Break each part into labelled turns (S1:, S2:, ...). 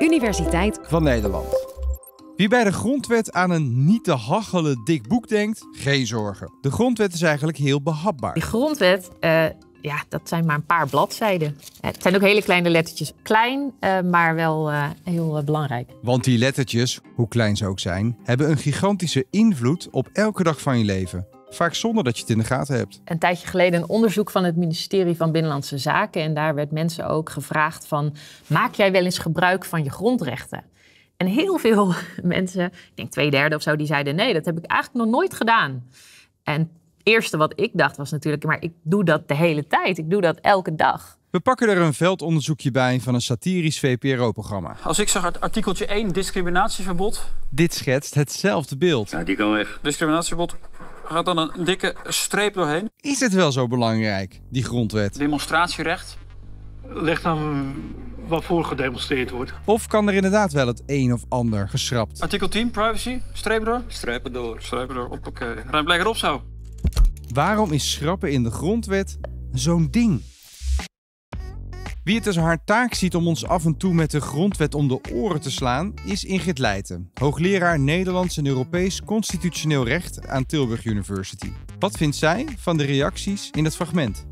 S1: Universiteit van
S2: Nederland. Wie bij de grondwet aan een niet te hachelen dik boek denkt, geen zorgen. De grondwet is eigenlijk heel behapbaar. Die grondwet,
S1: eh, ja, dat zijn maar een paar bladzijden. Het zijn ook hele kleine lettertjes. Klein, eh, maar wel eh, heel belangrijk.
S2: Want die lettertjes, hoe klein ze ook zijn, hebben een gigantische invloed op elke dag van je leven vaak zonder dat je het in de gaten hebt.
S1: Een tijdje geleden een onderzoek van het ministerie van Binnenlandse Zaken. En daar werd mensen ook gevraagd van, maak jij wel eens gebruik van je grondrechten? En heel veel mensen, ik denk twee derde of zo, die zeiden nee, dat heb ik eigenlijk nog nooit gedaan. En het eerste wat ik dacht was natuurlijk, maar ik doe dat de hele tijd. Ik doe dat elke dag.
S2: We pakken er een veldonderzoekje bij van een satirisch VPRO-programma. Als ik zag het artikeltje 1, discriminatieverbod. Dit schetst hetzelfde beeld. Ja, die kan weg. Discriminatieverbod, gaat dan een dikke streep doorheen. Is het wel zo belangrijk, die grondwet? Demonstratierecht. Ligt aan waarvoor gedemonstreerd wordt. Of kan er inderdaad wel het een of ander geschrapt? Artikel 10, privacy. Streep door. Strepen door. Strepen door. Oké. Ruim lekker op zo. Waarom is schrappen in de grondwet zo'n ding? Wie het als dus haar taak ziet om ons af en toe met de grondwet om de oren te slaan, is Ingrid Leijten, hoogleraar Nederlands en Europees Constitutioneel Recht aan Tilburg University. Wat vindt zij van de reacties in dat fragment?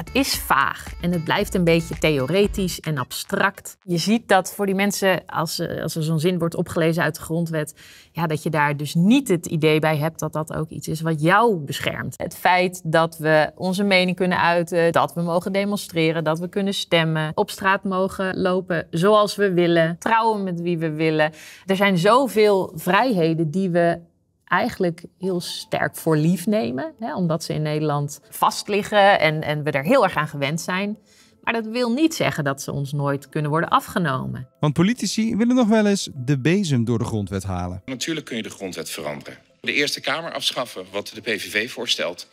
S1: het is vaag en het blijft een beetje theoretisch en abstract. Je ziet dat voor die mensen, als, eh, als er zo'n zin wordt opgelezen uit de grondwet, ja, dat je daar dus niet het idee bij hebt dat dat ook iets is wat jou beschermt. Het feit dat we onze mening kunnen uiten, dat we mogen demonstreren, dat we kunnen stemmen, op straat mogen lopen zoals we willen, trouwen met wie we willen. Er zijn zoveel vrijheden die we eigenlijk heel sterk voor lief nemen. Hè, omdat ze in Nederland vastliggen en, en we er heel erg aan gewend zijn. Maar dat wil niet zeggen dat ze ons nooit kunnen worden afgenomen.
S2: Want politici willen nog wel eens de bezem door de grondwet halen. Natuurlijk kun je de grondwet veranderen. De Eerste Kamer afschaffen, wat de PVV voorstelt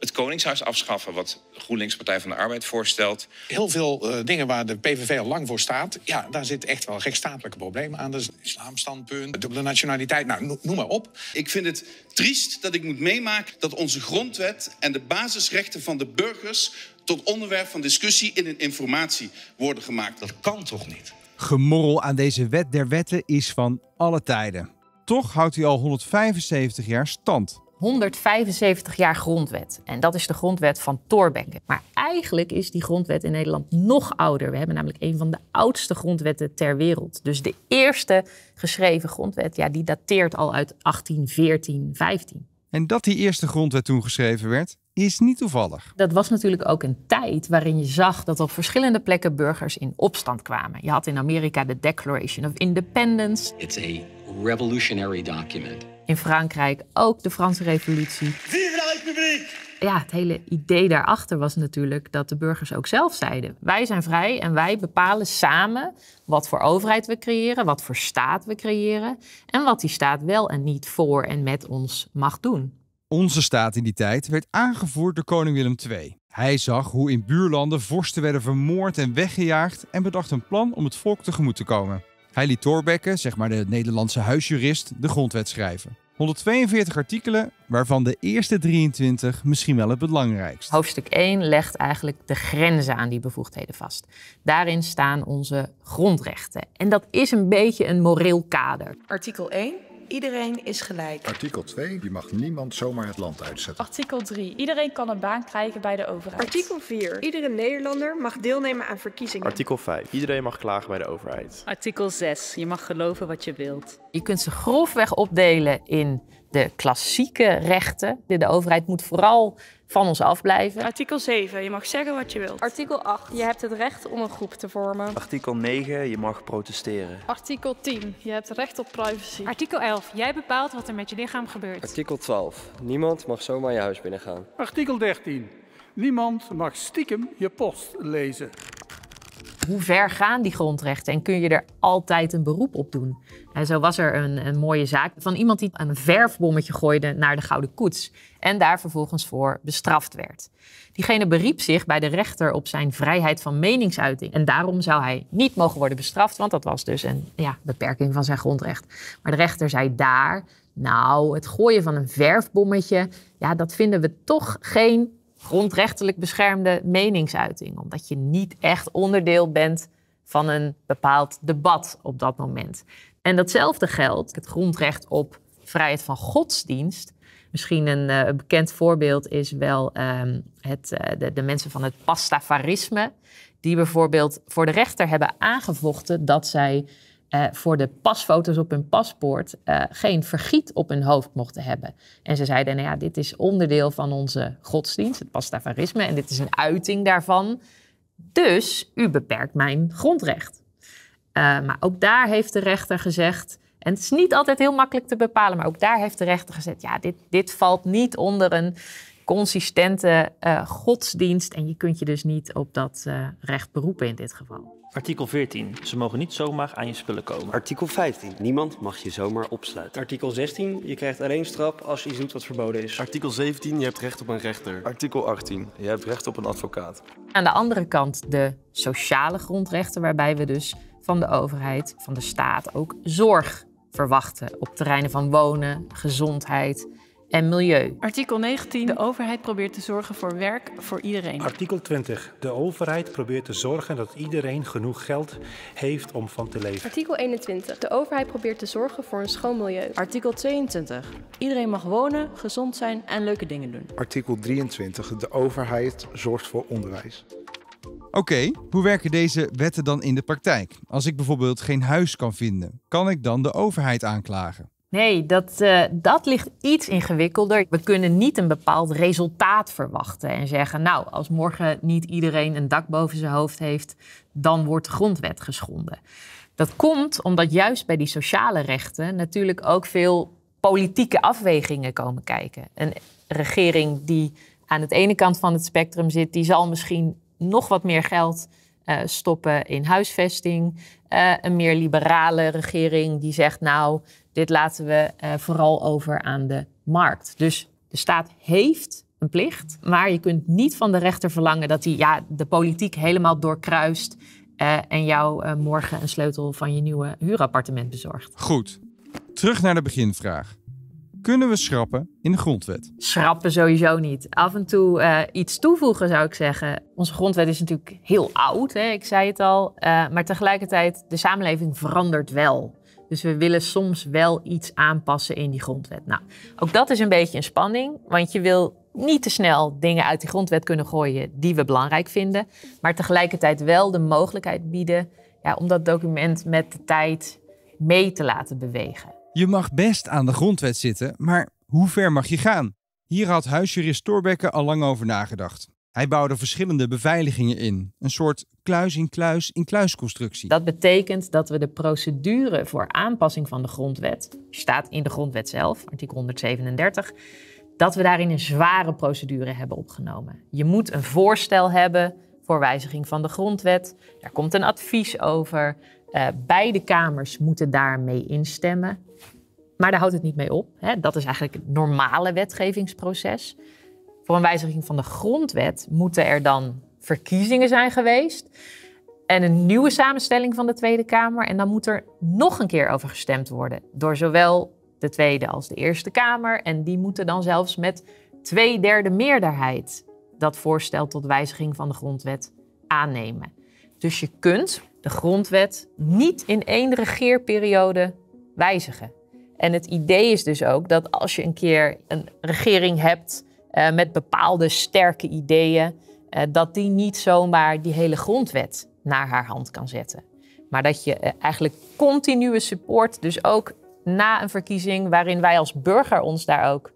S2: het Koningshuis afschaffen, wat GroenLinks Partij van de Arbeid voorstelt. Heel veel eh, dingen waar de PVV al lang voor staat, ja, daar zit echt wel rechtsstatelijke problemen aan. Dat is islamstandpunt, dubbele nationaliteit, nou, noem maar op. Ik vind het triest dat ik moet meemaken dat onze grondwet en de basisrechten van de burgers tot onderwerp van discussie in een informatie worden gemaakt. Dat kan toch niet? Gemorrel aan deze wet der wetten is van alle tijden. Toch houdt hij al 175 jaar stand.
S1: 175 jaar grondwet. En dat is de grondwet van Thorbecke. Maar eigenlijk is die grondwet in Nederland nog ouder. We hebben namelijk een van de oudste grondwetten ter wereld. Dus de eerste geschreven grondwet, ja, die dateert al uit 1814,
S2: 15. En dat die eerste grondwet toen geschreven werd, is niet toevallig.
S1: Dat was natuurlijk ook een tijd waarin je zag dat op verschillende plekken burgers in opstand kwamen. Je had in Amerika de Declaration of Independence. It's a
S2: revolutionary document
S1: in Frankrijk, ook de Franse Revolutie. Vive la République! Ja, het hele idee daarachter was natuurlijk dat de burgers ook zelf zeiden: wij zijn vrij en wij bepalen samen wat voor overheid we creëren, wat voor staat we creëren en wat die staat wel en niet voor en met
S2: ons mag doen. Onze staat in die tijd werd aangevoerd door koning Willem II. Hij zag hoe in buurlanden vorsten werden vermoord en weggejaagd en bedacht een plan om het volk tegemoet te komen. Heili Thorbecke, zeg maar de Nederlandse huisjurist, de grondwet schrijven. 142 artikelen, waarvan de eerste 23 misschien wel het belangrijkst. Hoofdstuk 1 legt
S1: eigenlijk de grenzen aan die bevoegdheden vast. Daarin staan onze grondrechten. En dat is een beetje een moreel kader.
S2: Artikel 1. Iedereen is gelijk. Artikel 2. Je mag niemand zomaar het land uitzetten. Artikel 3. Iedereen kan een baan krijgen bij de overheid. Artikel
S1: 4. Iedere Nederlander mag deelnemen aan verkiezingen. Artikel
S2: 5. Iedereen mag klagen bij de overheid.
S1: Artikel 6. Je mag geloven wat je wilt. Je kunt ze grofweg opdelen in de klassieke rechten. De, de overheid moet vooral van ons afblijven. Artikel 7, je mag zeggen wat je wilt. Artikel 8, je hebt het recht om een groep te vormen.
S2: Artikel 9, je mag protesteren.
S1: Artikel 10, je hebt recht op privacy. Artikel 11, jij bepaalt wat er met je lichaam gebeurt.
S2: Artikel 12, niemand mag zomaar je huis binnengaan. Artikel 13, niemand mag stiekem je post lezen
S1: hoe ver gaan die grondrechten en kun je er altijd een beroep op doen? En eh, zo was er een, een mooie zaak van iemand die een verfbommetje gooide naar de Gouden Koets en daar vervolgens voor bestraft werd. Diegene beriep zich bij de rechter op zijn vrijheid van meningsuiting. En daarom zou hij niet mogen worden bestraft, want dat was dus een ja, beperking van zijn grondrecht. Maar de rechter zei daar, nou, het gooien van een verfbommetje, ja, dat vinden we toch geen grondrechtelijk beschermde meningsuiting. Omdat je niet echt onderdeel bent van een bepaald debat op dat moment. En datzelfde geldt, het grondrecht op vrijheid van godsdienst. Misschien een eh, bekend voorbeeld is wel ehm, het, eh, de, mensen van het pastafarisme. Die bijvoorbeeld voor de rechter hebben aangevochten dat zij eh, voor de pasfoto's op hun paspoort eh, geen vergiet op hun hoofd mochten hebben. En ze zeiden, nou ja, dit is onderdeel van onze godsdienst, het pastafarisme, en dit is een uiting daarvan. Dus u beperkt mijn grondrecht. Eh, maar ook daar heeft de rechter gezegd, en het is niet altijd heel makkelijk te bepalen, maar ook daar heeft de rechter gezegd, ja, dit, dit valt niet onder een consistente godsdienst en je kunt je dus niet op dat recht beroepen in dit geval.
S2: Artikel 14. Ze mogen niet zomaar aan je spullen komen. Artikel 15. Niemand mag je zomaar opsluiten. Artikel 16. Je krijgt alleen straf als je iets doet wat verboden is. Artikel 17. Je hebt recht op een rechter. Artikel 18. Je hebt recht op een advocaat.
S1: Aan de andere kant de sociale grondrechten, waarbij we dus van de overheid, van de staat ook zorg verwachten op terreinen van wonen, gezondheid
S2: en milieu.
S1: Artikel 19. De overheid probeert te zorgen voor werk voor iedereen.
S2: Artikel 20. De overheid probeert te zorgen dat iedereen genoeg geld heeft om van te leven.
S1: Artikel 21. De overheid probeert te zorgen voor een schoon milieu. Artikel 22. Iedereen mag wonen, gezond zijn en leuke dingen doen.
S2: Artikel 23. De overheid zorgt voor onderwijs. Oké, hoe werken deze wetten dan in de praktijk? Als ik bijvoorbeeld geen huis kan vinden, kan ik dan de overheid aanklagen?
S1: Nee, dat, eh, dat ligt iets ingewikkelder. We kunnen niet een bepaald resultaat verwachten en zeggen, nou, als morgen niet iedereen een dak boven zijn hoofd heeft, dan wordt de grondwet geschonden. Dat komt omdat juist bij die sociale rechten natuurlijk ook veel politieke afwegingen komen kijken. Een regering die aan het ene kant van het spectrum zit, die zal misschien nog wat meer geld eh, stoppen in huisvesting. Eh, een meer liberale regering die zegt, nou, dit laten we eh, vooral over aan de markt. Dus de staat heeft een plicht, maar je kunt niet van de rechter verlangen dat hij ja, de politiek helemaal doorkruist eh, en jou eh, morgen een sleutel van
S2: je nieuwe huurappartement bezorgt. Goed, terug naar de beginvraag. Kunnen we schrappen in de grondwet?
S1: Schrappen sowieso niet. Af en toe iets toevoegen zou ik zeggen. Onze grondwet is natuurlijk heel oud, hè? ik zei het al. maar tegelijkertijd, de samenleving verandert wel. Dus we willen soms wel iets aanpassen in die grondwet. Nou, ook dat is een beetje een spanning, want je wil niet te snel dingen uit die grondwet kunnen gooien die we belangrijk vinden, maar tegelijkertijd wel de mogelijkheid bieden ja, om dat document met de tijd mee te laten bewegen.
S2: Je mag best aan de grondwet zitten, maar hoe ver mag je gaan? Hier had huisjurist Thorbecke al lang over nagedacht. Hij bouwde verschillende beveiligingen in, een soort kluis-in-kluis in kluisconstructie.
S1: Dat betekent dat we de procedure voor aanpassing van de grondwet, staat in de grondwet zelf, artikel 137, dat we daarin een zware procedure hebben opgenomen. Je moet een voorstel hebben voor wijziging van de grondwet, daar komt een advies over. Eh, beide kamers moeten daarmee instemmen. Maar daar houdt het niet mee op. Hè. Dat is eigenlijk het normale wetgevingsproces. Voor een wijziging van de grondwet moeten er dan verkiezingen zijn geweest. En een nieuwe samenstelling van de Tweede Kamer. En dan moet er nog een keer over gestemd worden. Door zowel de Tweede als de Eerste Kamer. En die moeten dan zelfs met twee derde meerderheid dat voorstel tot wijziging van de grondwet aannemen. Dus je kunt de grondwet niet in één regeerperiode wijzigen. En het idee is dus ook dat als je een keer een regering hebt eh, met bepaalde sterke ideeën, eh, dat die niet zomaar die hele grondwet naar haar hand kan zetten. Maar dat je eh, eigenlijk continue support, dus ook na een verkiezing waarin wij als burger ons daar ook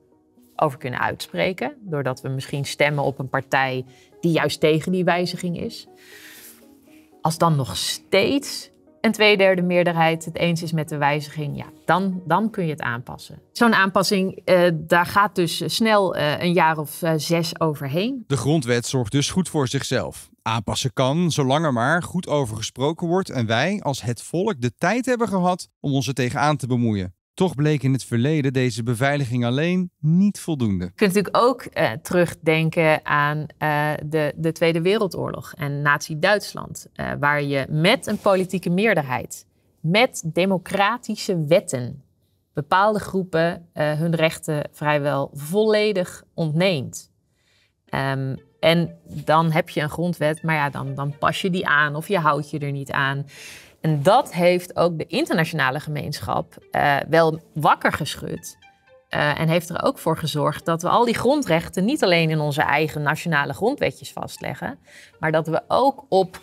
S1: over kunnen uitspreken, doordat we misschien stemmen op een partij die juist tegen die wijziging is. Als dan nog steeds een tweederde meerderheid het eens is met de wijziging, ja, dan, dan kun je het aanpassen. Zo'n aanpassing, eh, daar gaat dus snel eh, een jaar of eh, zes overheen.
S2: De grondwet zorgt dus goed voor zichzelf. Aanpassen kan, zolang er maar goed over gesproken wordt en wij als het volk de tijd hebben gehad om ons er tegenaan te bemoeien. Toch bleek in het verleden deze beveiliging alleen niet voldoende. Je
S1: kunt natuurlijk ook eh, terugdenken aan eh, de, de, Tweede Wereldoorlog en Nazi-Duitsland, eh, waar je met een politieke meerderheid, met democratische wetten, bepaalde groepen hun rechten vrijwel volledig ontneemt. Ehm, en dan heb je een grondwet, maar ja, dan, dan pas je die aan of je houdt je er niet aan. En dat heeft ook de internationale gemeenschap eh, wel wakker geschud. Eh, en heeft er ook voor gezorgd dat we al die grondrechten niet alleen in onze eigen nationale grondwetjes vastleggen, maar dat we ook op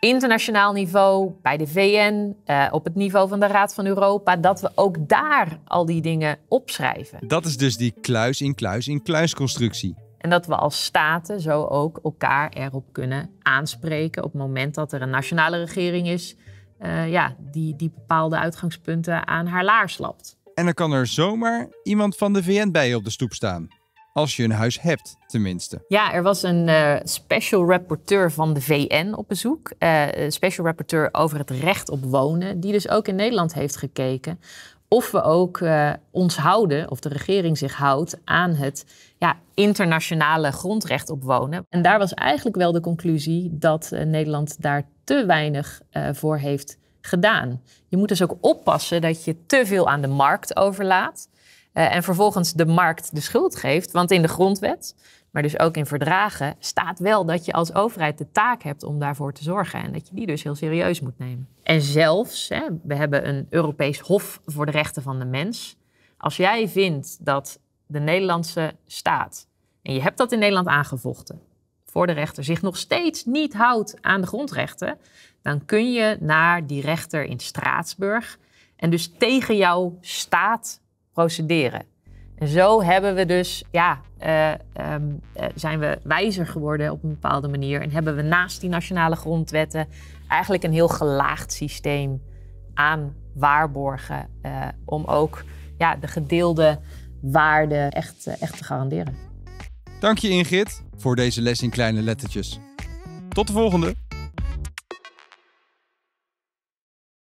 S1: internationaal niveau, bij de VN, eh, op het niveau van de Raad van Europa, dat we ook daar al die dingen opschrijven.
S2: Dat is dus die kluis in kluis in kluis constructie.
S1: En dat we als staten zo ook elkaar erop kunnen aanspreken op het moment dat er een nationale regering is eh, ja, die, die bepaalde uitgangspunten aan haar laars lapt.
S2: En dan kan er zomaar iemand van de VN bij je op de stoep staan. Als je een huis hebt, tenminste.
S1: Ja, er was een eh, special rapporteur van de VN op bezoek. Uh, special rapporteur over het recht op wonen. Die dus ook in Nederland heeft gekeken of we ook eh, ons houden, of de regering zich houdt, aan het ja, internationale grondrecht op wonen. En daar was eigenlijk wel de conclusie dat eh, Nederland daar te weinig eh, voor heeft gedaan. Je moet dus ook oppassen dat je te veel aan de markt overlaat. en vervolgens de markt de schuld geeft. Want in de grondwet maar dus ook in verdragen, staat wel dat je als overheid de taak hebt om daarvoor te zorgen. En dat je die dus heel serieus moet nemen. En zelfs, hè, we hebben een Europees Hof voor de Rechten van de Mens. Als jij vindt dat de Nederlandse staat, en je hebt dat in Nederland aangevochten, voor de rechter zich nog steeds niet houdt aan de grondrechten, dan kun je naar die rechter in Straatsburg en dus tegen jouw staat procederen. En zo hebben we dus, ja, eh, ehm, eh, zijn we wijzer geworden op een bepaalde manier. En hebben we naast die nationale grondwetten eigenlijk een heel gelaagd systeem aan waarborgen. Eh, om ook ja, de gedeelde waarden echt, echt te garanderen.
S2: Dank je Ingrid voor deze les in kleine lettertjes. Tot de volgende!